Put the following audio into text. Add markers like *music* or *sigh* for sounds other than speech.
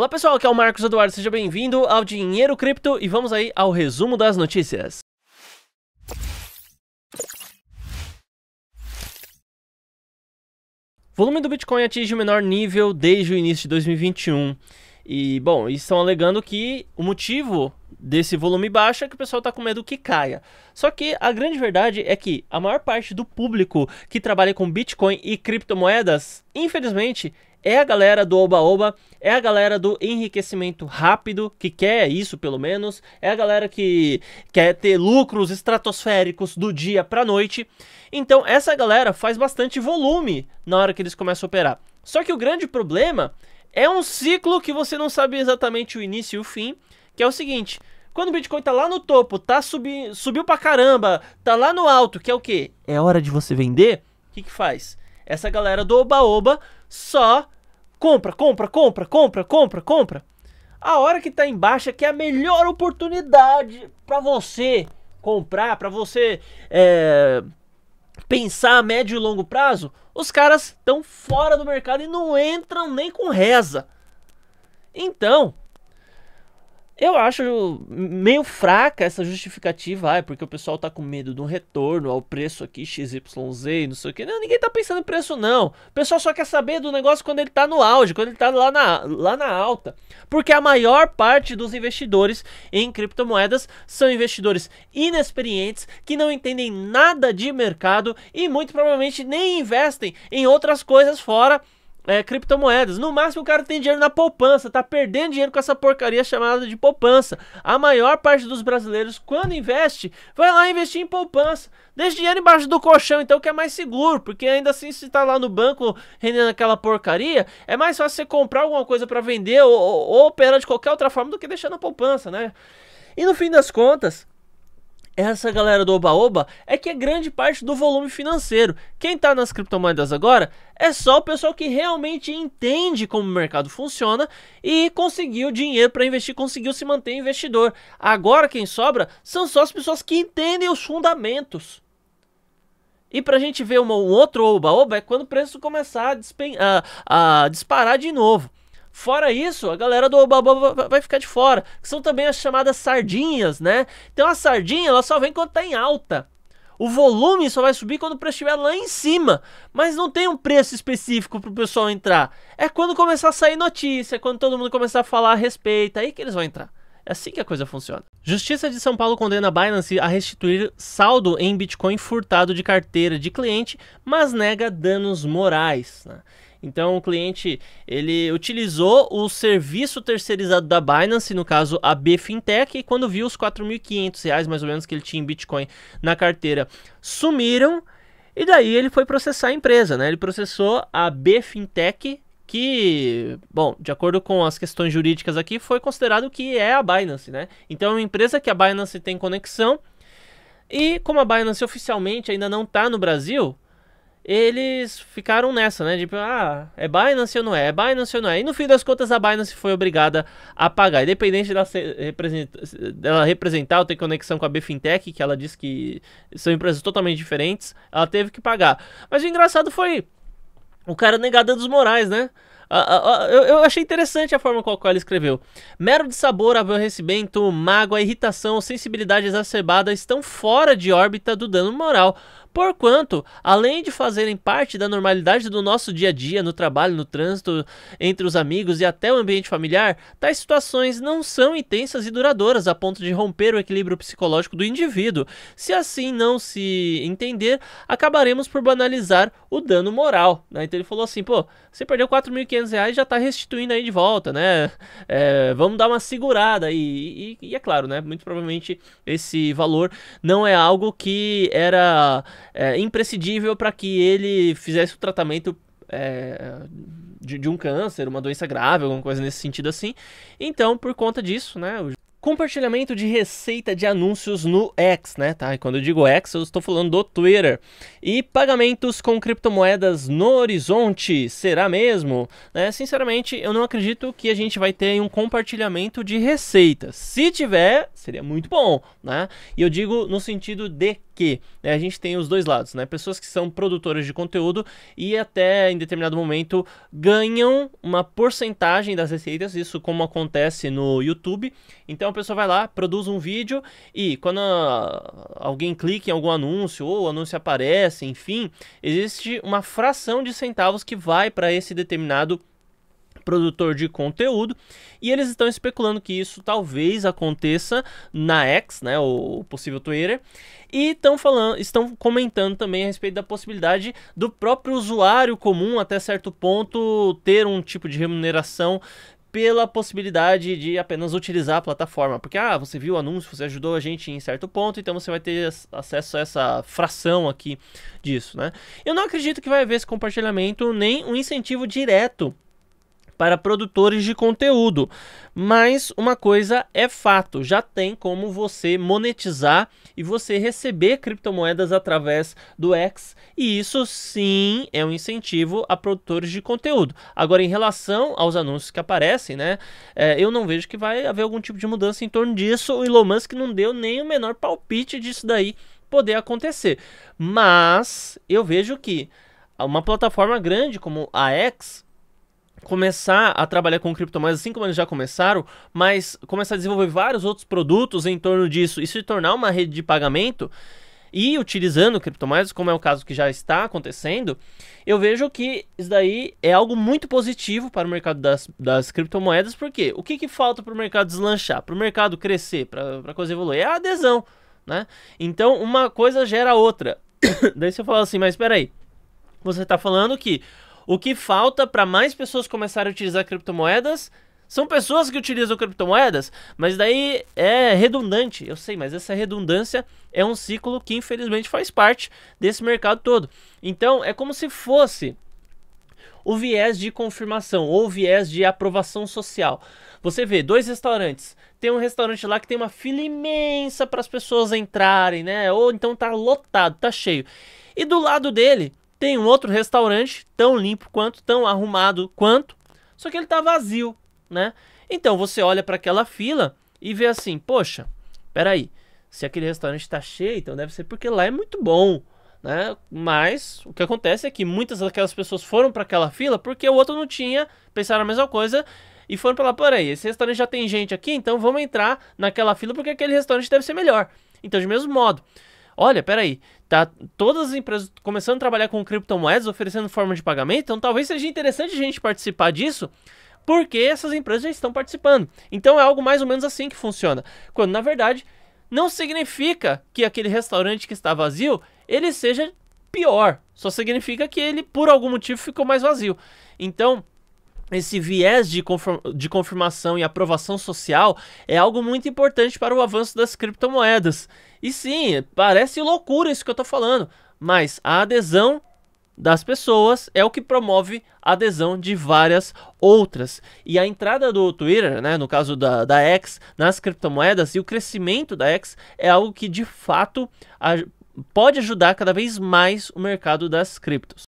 Olá pessoal, aqui é o Marcos Eduardo, seja bem-vindo ao Dinheiro Cripto e vamos aí ao resumo das notícias. O volume do Bitcoin atinge o menor nível desde o início de 2021. E, bom, estão alegando que o motivo desse volume baixo é que o pessoal está com medo que caia. Só que a grande verdade é que a maior parte do público que trabalha com Bitcoin e criptomoedas, infelizmente, é a galera do oba-oba, é a galera do enriquecimento rápido, que quer isso pelo menos, é a galera que quer ter lucros estratosféricos do dia para noite. Então, essa galera faz bastante volume na hora que eles começam a operar. Só que o grande problema é um ciclo que você não sabe exatamente o início e o fim, que é o seguinte: quando o Bitcoin tá lá no topo, tá subi, subiu pra caramba, tá lá no alto, que é o quê? É hora de você vender? O que, que faz? Essa galera do oba-oba só Compra, compra, compra, compra, compra, compra. A hora que tá embaixo que é a melhor oportunidade para você comprar, para você é, pensar a médio e longo prazo, os caras estão fora do mercado e não entram nem com reza. Então, eu acho meio fraca essa justificativa, ah, é porque o pessoal tá com medo de um retorno ao preço aqui XYZ e não sei o que. Não, ninguém tá pensando em preço, não. O pessoal só quer saber do negócio quando ele tá no auge, quando ele tá lá na, lá na alta. Porque a maior parte dos investidores em criptomoedas são investidores inexperientes que não entendem nada de mercado e muito provavelmente nem investem em outras coisas fora é, criptomoedas. No máximo o cara tem dinheiro na poupança, tá perdendo dinheiro com essa porcaria chamada de poupança. A maior parte dos brasileiros, quando investe, vai lá investir em poupança. Deixa dinheiro embaixo do colchão, então, que é mais seguro, porque ainda assim, se tá lá no banco rendendo aquela porcaria, é mais fácil você comprar alguma coisa para vender ou, ou operar de qualquer outra forma do que deixar na poupança, né? E no fim das contas, essa galera do Oba-Oba é que é grande parte do volume financeiro. Quem está nas criptomoedas agora é só o pessoal que realmente entende como o mercado funciona e conseguiu dinheiro para investir, conseguiu se manter investidor. Agora quem sobra são só as pessoas que entendem os fundamentos. E para a gente ver uma, um outro oba-oba é quando o preço começar a, a disparar de novo. Fora isso, a galera do babá vai ficar de fora, que são também as chamadas sardinhas, né? Então a sardinha, ela só vem quando tá em alta. O volume só vai subir quando o preço estiver lá em cima. Mas não tem um preço específico para o pessoal entrar. É quando começar a sair notícia, quando todo mundo começar a falar a respeito, aí que eles vão entrar. É assim que a coisa funciona. Justiça de São Paulo condena a Binance a restituir saldo em Bitcoin furtado de carteira de cliente, mas nega danos morais. Né? Então o cliente ele utilizou o serviço terceirizado da Binance, no caso a BfinTech, e quando viu os 4.500 reais mais ou menos que ele tinha em Bitcoin na carteira sumiram, e daí ele foi processar a empresa, né? Ele processou a BfinTech, que, bom, de acordo com as questões jurídicas aqui, foi considerado que é a Binance, né? Então é uma empresa que a Binance tem conexão. E como a Binance oficialmente ainda não está no Brasil, eles ficaram nessa, né? Tipo, ah, é Binance ou não é? É Binance ou não é? E no fim das contas, a Binance foi obrigada a pagar. Independente dela, representar, dela representar ou ter conexão com a BFintech, que ela disse que são empresas totalmente diferentes, ela teve que pagar. Mas o engraçado foi o cara negado dos morais, né? Eu achei interessante a forma com a qual ele escreveu. Mero de sabor, aborrecimento mágoa, irritação, sensibilidade exacerbada estão fora de órbita do dano moral porquanto, além de fazerem parte da normalidade do nosso dia a dia, no trabalho, no trânsito, entre os amigos e até o ambiente familiar, tais situações não são intensas e duradouras a ponto de romper o equilíbrio psicológico do indivíduo. Se assim não se entender, acabaremos por banalizar o dano moral. Né? Então ele falou assim: pô, você perdeu 4.500 reais já está restituindo aí de volta, né? É, vamos dar uma segurada aí. E, e, e é claro, né? Muito provavelmente esse valor não é algo que era é, imprescindível para que ele fizesse o tratamento é, de, de, um câncer, uma doença grave, alguma coisa nesse sentido assim. Então, por conta disso, né? O... Compartilhamento de receita de anúncios no X, né? Tá? E quando eu digo X, eu estou falando do Twitter. E pagamentos com criptomoedas no horizonte, será mesmo? Né? Sinceramente, eu não acredito que a gente vai ter um compartilhamento de receita. Se tiver, seria muito bom, né? E eu digo no sentido de que né, a gente tem os dois lados, né? Pessoas que são produtoras de conteúdo e até em determinado momento ganham uma porcentagem das receitas, isso como acontece no YouTube. Então a pessoa vai lá, produz um vídeo e quando alguém clica em algum anúncio ou o anúncio aparece, enfim, existe uma fração de centavos que vai para esse determinado produtor de conteúdo, e eles estão especulando que isso talvez aconteça na X, né, o possível Twitter, e estão falando, estão comentando também a respeito da possibilidade do próprio usuário comum até certo ponto ter um tipo de remuneração pela possibilidade de apenas utilizar a plataforma, porque ah, você viu o anúncio, você ajudou a gente em certo ponto, então você vai ter acesso a essa fração aqui disso, né? Eu não acredito que vai haver esse compartilhamento nem um incentivo direto para produtores de conteúdo. Mas uma coisa é fato, já tem como você monetizar e você receber criptomoedas através do X, e isso sim é um incentivo a produtores de conteúdo. Agora, em relação aos anúncios que aparecem, né, é, eu não vejo que vai haver algum tipo de mudança em torno disso. O Elon Musk não deu nem o menor palpite disso daí poder acontecer. Mas eu vejo que uma plataforma grande como a X começar a trabalhar com criptomoedas, assim como eles já começaram, mas começar a desenvolver vários outros produtos em torno disso e se tornar uma rede de pagamento e utilizando criptomoedas, como é o caso que já está acontecendo, eu vejo que isso daí é algo muito positivo para o mercado das, das criptomoedas, porque o que, que falta para o mercado deslanchar, para o mercado crescer, para a coisa evoluir? É a adesão, né? Então, uma coisa gera outra. *coughs* daí você fala assim, mas espera aí, você está falando que o que falta para mais pessoas começarem a utilizar criptomoedas são pessoas que utilizam criptomoedas, mas daí é redundante. Eu sei, mas essa redundância é um ciclo que infelizmente faz parte desse mercado todo. Então é como se fosse o viés de confirmação ou viés de aprovação social. Você vê dois restaurantes. Tem um restaurante lá que tem uma fila imensa para as pessoas entrarem, né? Ou então tá lotado, tá cheio. E do lado dele tem um outro restaurante, tão limpo quanto, tão arrumado quanto, só que ele está vazio, né? Então você olha para aquela fila e vê assim: poxa, peraí, se aquele restaurante está cheio, então deve ser porque lá é muito bom. Né? Mas o que acontece é que muitas daquelas pessoas foram para aquela fila porque o outro não tinha, pensaram a mesma coisa e foram para lá, peraí, esse restaurante já tem gente aqui, então vamos entrar naquela fila porque aquele restaurante deve ser melhor. Então, de mesmo modo, olha, peraí, Tá todas as empresas começando a trabalhar com criptomoedas, oferecendo forma de pagamento, então talvez seja interessante a gente participar disso, porque essas empresas já estão participando. Então é algo mais ou menos assim que funciona. Quando na verdade não significa que aquele restaurante que está vazio ele seja pior. Só significa que ele por algum motivo ficou mais vazio. Então esse viés de, de confirmação e aprovação social é algo muito importante para o avanço das criptomoedas. E sim, parece loucura isso que eu estou falando, mas a adesão das pessoas é o que promove a adesão de várias outras. E a entrada do Twitter, né, no caso da, da X, nas criptomoedas e o crescimento da X é algo que de fato pode ajudar cada vez mais o mercado das criptos.